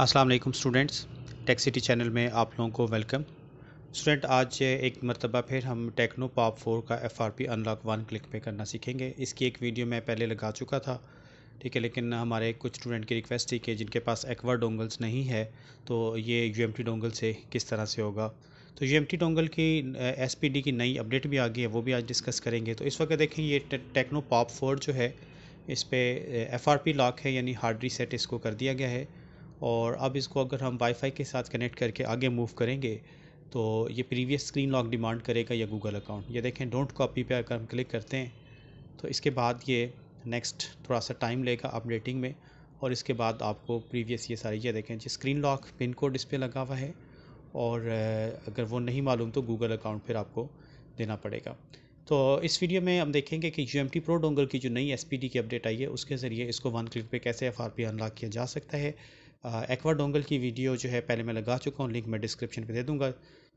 Aslam students Tech City channel में आप लोगों को वेलकम स्टूडेंट आज एक मरतबा फिर हम टेक्नो पॉप फोर का F R P unlock one click पे करना सीखेंगे इसकी एक वीडियो मैं पहले लगा चुका था ठीक है लेकिन हमारे कुछ स्टूडेंट की रिक्वेस्ट थी कि जिनके पास एक्वा डोंगल्स नहीं है तो ये यू एम टी डोंगल से किस तरह से होगा तो यू एम टी डोंगल की एस पी डी की नई अपडेट भी आ गई है वो भी आज डिस्कस करेंगे तो इस वक्त देखें ये टेक्नो पॉप फोर जो है इस पर एफ आर पी लॉक है यानी हार्ड रीसेट इसको कर दिया गया है और अब इसको अगर हम वाईफाई के साथ कनेक्ट करके आगे मूव करेंगे तो ये प्रीवियस स्क्रीन लॉक डिमांड करेगा या गूगल अकाउंट ये देखें डोंट कॉपी पे अगर हम क्लिक करते हैं तो इसके बाद ये नेक्स्ट थोड़ा सा टाइम लेगा अपडेटिंग में और इसके बाद आपको प्रीवियस ये सारी ये देखें जी स्क्रीन लॉक पिन कोड इस पर लगा हुआ है और अगर वो नहीं मालूम तो गूगल अकाउंट फिर आपको देना पड़ेगा तो इस वीडियो में हम देखेंगे कि U M T pro dongle की जो नई एस पी डी की अपडेट आई है उसके ज़रिए इसको वन क्लिक पे कैसे एफ आर पी अनलॉक किया जा सकता है एक्वा डोंगल की वीडियो जो है पहले मैं लगा चुका हूँ लिंक मैं डिस्क्रिप्शन पे दे दूँगा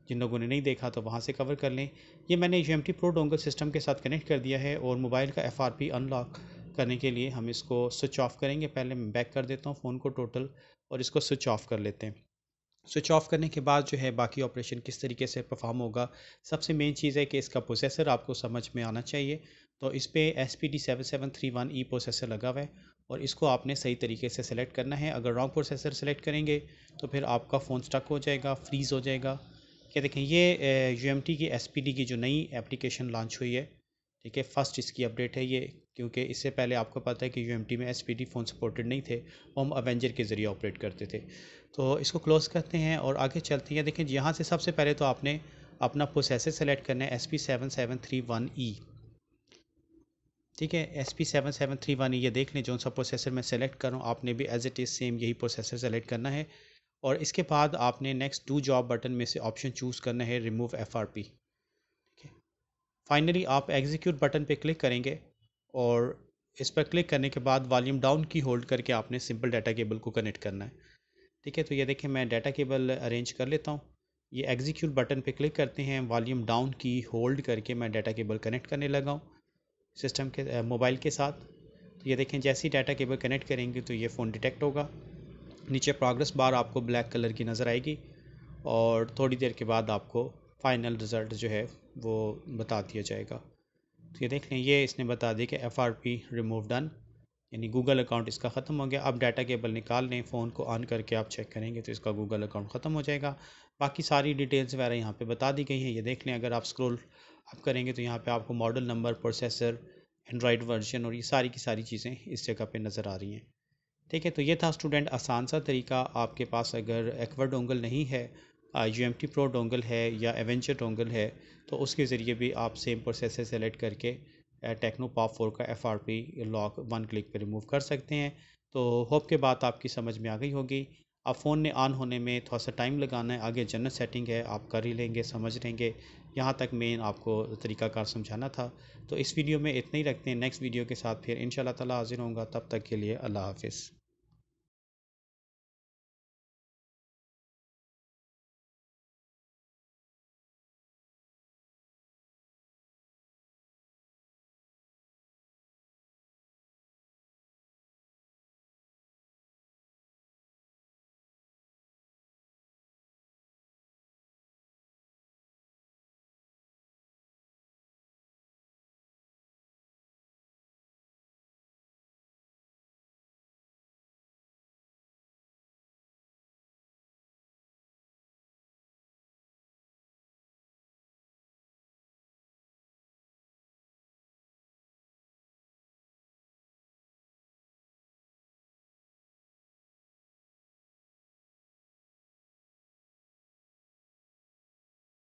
जिन लोगों ने नहीं देखा तो वहाँ से कवर कर लें ये मैंने U M pro dongle system के साथ कनेक्ट कर दिया है और मोबाइल का एफ अनलॉक करने के लिए हम इसको स्विच ऑफ करेंगे पहले मैं बैक कर देता हूँ फ़ोन को टोटल और इसको स्विच ऑफ कर लेते हैं स्विच ऑफ करने के बाद जो है बाकी ऑपरेशन किस तरीके से परफॉर्म होगा सबसे मेन चीज़ है कि इसका प्रोसेसर आपको समझ में आना चाहिए तो इस पर S P D seven seven three one E processor लगा हुआ है और इसको आपने सही तरीके से सेलेक्ट करना है अगर रॉन्ग प्रोसेसर सेलेक्ट करेंगे तो फिर आपका फ़ोन स्टक हो जाएगा फ्रीज़ हो जाएगा क्या देखें ये यू की एस की जो नई एप्लीकेशन लॉन्च हुई है ठीक है फर्स्ट इसकी अपडेट है ये क्योंकि इससे पहले आपको पता है कि यू में एस फ़ोन सपोर्टेड नहीं थे वो हम अवेंजर के ज़रिए ऑपरेट करते थे तो इसको क्लोज़ करते हैं और आगे चलते हैं देखें यहाँ से सबसे पहले तो आपने अपना प्रोसेसर सेलेक्ट करना है S P seven seven three one E ठीक है S P seven seven three one ये देख लें जो सा प्रोसेसर मैं सेलेक्ट कर रहा हूँ आपने भी एज इट इज़ सेम यही प्रोसेसर सेलेक्ट करना है और इसके बाद आपने नेक्स्ट टू जॉब बटन में से ऑप्शन चूज़ करना है रिमूव एफ आर पी ठीक है फाइनली आप एग्जीक्यूट बटन पे क्लिक करेंगे और इस पर क्लिक करने के बाद वॉल्यूम डाउन की होल्ड करके आपने सिंपल डाटा केबल को कनेक्ट करना है ठीक है तो ये देखें मैं डाटा केबल अरेंज कर लेता हूँ ये एग्जीक्यूट बटन पे क्लिक करते हैं वॉल्यूम डाउन की होल्ड करके मैं डाटा केबल कनेक्ट करने लगाऊँ सिस्टम के मोबाइल के साथ तो ये देखें जैसे ही डाटा केबल कनेक्ट करेंगे तो ये फ़ोन डिटेक्ट होगा नीचे प्रोग्रेस बार आपको ब्लैक कलर की नज़र आएगी और थोड़ी देर के बाद आपको फ़ाइनल रिज़ल्ट जो है वो बता दिया जाएगा तो ये देख लें ये इसने बता दिया कि F R P remove done यानी गूगल अकाउंट इसका ख़त्म हो गया अब डाटा केबल निकाल लें फ़ोन को ऑन करके आप चेक करेंगे तो इसका गूगल अकाउंट ख़त्म हो जाएगा बाकी सारी डिटेल्स वगैरह यहाँ पे बता दी गई हैं ये देख लें अगर आप स्क्रॉल आप करेंगे तो यहाँ पे आपको model number processor Android version और ये सारी की सारी चीज़ें इस जगह पे नज़र आ रही हैं ठीक है तो ये था स्टूडेंट आसान सा तरीका आपके पास अगर एक्वर डोंगल नहीं है U M T pro dongle है या एवेंचर डोंगल है तो उसके ज़रिए भी आप सेम प्रोसेसर सेलेक्ट करके टेक्नो पॉप फोर का F R P lock one click पर रिमूव कर सकते हैं तो होप के बाद आपकी समझ में आ गई होगी अब फ़ोन ने ऑन होने में थोड़ा सा टाइम लगाना है आगे जनरल सेटिंग है आप कर ही लेंगे समझ लेंगे यहाँ तक मेन आपको तरीक़ाकार समझाना था तो इस वीडियो में इतना ही रखते हैं नेक्स्ट वीडियो के साथ फिर इंशाल्लाह ताला हाज़िर होऊंगा तब तक के लिए अल्लाह हाफ़िज़